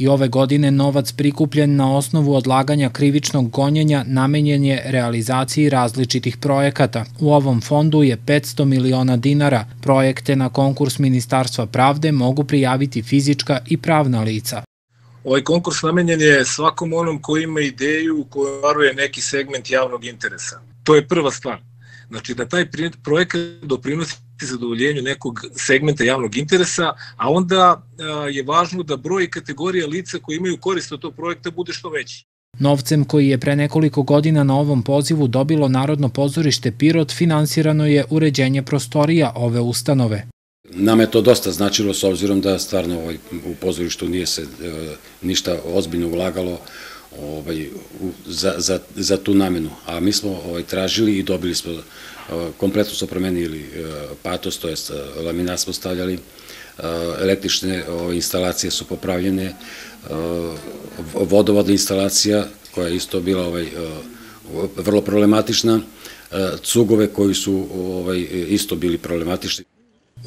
i ove godine novac prikupljen na osnovu odlaganja krivičnog gonjenja namenjen je realizaciji različitih projekata. U ovom fondu je 500 miliona dinara. Projekte na konkurs Ministarstva pravde mogu prijaviti fizička i pravna lica. Ovaj konkurs namenjen je svakom onom ko ima ideju u kojoj varuje neki segment javnog interesa. To je prva stvar. Znači da taj projekat doprinosi zadovoljenju nekog segmenta javnog interesa, a onda je važno da broj kategorija lica koji imaju korist od tog projekta bude što veći. Novcem koji je pre nekoliko godina na ovom pozivu dobilo Narodno pozorište Pirot, finansirano je uređenje prostorija ove ustanove. Nama je to dosta značilo s obzirom da stvarno ovaj, u pozorištu nije se e, ništa ozbiljno ulagalo ovaj, za, za, za tu namenu. A mi smo ovaj, tražili i dobili smo, eh, kompletno smo promenili eh, patos, to je eh, laminat smo stavljali, električne ovaj, instalacije su popravljene, vodovodna instalacija koja je isto bila ovaj, vrlo problematična, cugove koji su ovaj, isto bili problematični.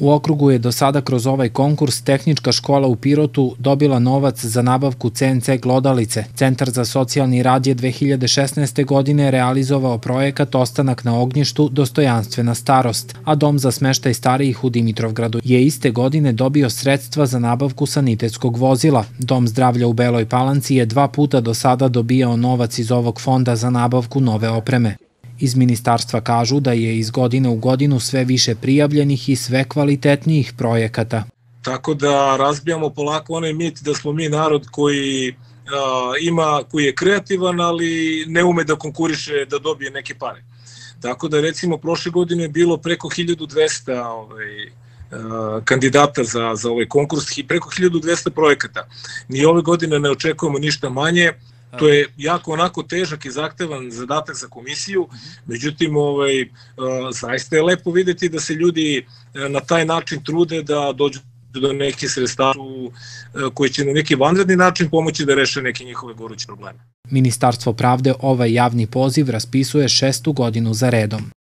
U okrugu je do sada kroz ovaj konkurs tehnička škola u Pirotu dobila novac za nabavku CNC glodalice. Centar za socijalni rad je 2016. godine realizovao projekat Ostanak na ognjištu Dostojanstvena starost, a Dom za smeštaj starijih u Dimitrovgradu je iste godine dobio sredstva za nabavku sanitetskog vozila. Dom zdravlja u Beloj Palanci je dva puta do sada dobijao novac iz ovog fonda za nabavku nove opreme. Iz ministarstva kažu da je iz godine u godinu sve više prijavljenih i sve kvalitetnijih projekata. Tako da razbijamo polako onaj mit da smo mi narod koji ima, koji je kreativan, ali ne ume da konkuriše da dobije neke pare. Tako da recimo prošle godine je bilo preko 1200 ovaj, kandidata za, za ovaj konkurs i preko 1200 projekata. Ni ove godine ne očekujemo ništa manje. To je jako onako težak i zahtevan zadatak za komisiju, mhm. međutim, ovaj, e, zaista je lepo videti da se ljudi e, na taj način trude da dođu do nekih sredstava e, koji će na neki vanredni način pomoći da reše neke njihove goruće probleme. Ministarstvo pravde ovaj javni poziv raspisuje šestu godinu za redom.